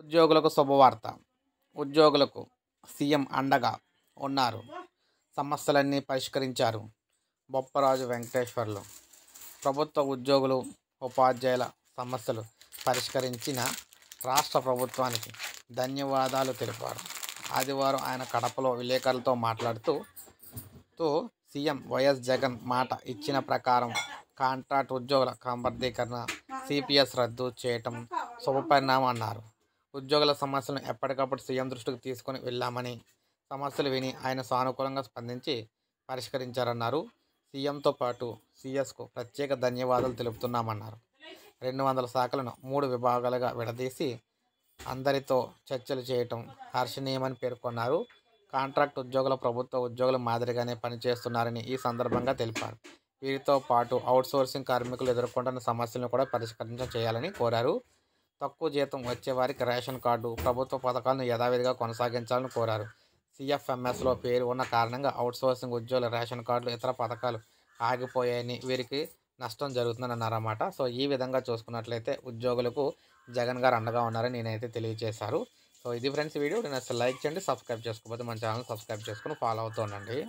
ఉద్యోగులకు శుభవార్త ఉద్యోగులకు సీఎం అండగా ఉన్నారు సమస్యలన్నీ పరిష్కరించారు బొప్పరాజు వెంకటేశ్వర్లు ప్రభుత్వ ఉద్యోగులు ఉపాధ్యాయుల సమస్యలు పరిష్కరించిన రాష్ట్ర ప్రభుత్వానికి ధన్యవాదాలు తెలిపారు ఆదివారం ఆయన కడపలో విలేకరులతో మాట్లాడుతూ తో సీఎం వైఎస్ జగన్ మాట ఇచ్చిన ప్రకారం కాంట్రాక్ట్ ఉద్యోగుల క్రమబద్ధీకరణ సిపిఎస్ రద్దు చేయటం శుభపరిణామం అన్నారు ఉద్యోగుల సమస్యలను ఎప్పటికప్పుడు సీఎం దృష్టికి తీసుకొని వెళ్ళామని సమస్యలు విని ఆయన సానుకూలంగా స్పందించి పరిష్కరించారన్నారు సీఎంతో పాటు సీఎస్కు ప్రత్యేక ధన్యవాదాలు తెలుపుతున్నామన్నారు రెండు వందల శాఖలను మూడు విభాగాలుగా విడదీసి అందరితో చర్చలు చేయటం హర్షణీయమని పేర్కొన్నారు కాంట్రాక్ట్ ఉద్యోగుల ప్రభుత్వ ఉద్యోగుల మాదిరిగానే పనిచేస్తున్నారని ఈ సందర్భంగా తెలిపారు వీరితో పాటు అవుట్సోర్సింగ్ కార్మికులు ఎదుర్కొంటున్న సమస్యలను కూడా పరిష్కరించ చేయాలని కోరారు తక్కువ జీతం వచ్చే వారికి రేషన్ కార్డు ప్రభుత్వ పథకాలను యథావిధిగా కొనసాగించాలని కోరారు సిఎఫ్ఎంఎస్లో పేరు ఉన్న కారణంగా అవుట్సోర్సింగ్ ఉద్యోగుల రేషన్ కార్డులు ఇతర పథకాలు ఆగిపోయాయని వీరికి నష్టం జరుగుతుందని అన్నారన్నమాట సో ఈ విధంగా చూసుకున్నట్లయితే ఉద్యోగులకు జగన్ గారు అండగా ఉన్నారని నేనైతే తెలియజేశారు సో ఇది ఫ్రెండ్స్ వీడియో నేను లైక్ చేయండి సబ్స్క్రైబ్ చేసుకోకపోతే మన ఛానల్ సబ్స్క్రైబ్ చేసుకుని ఫాలో అవుతూ ఉండండి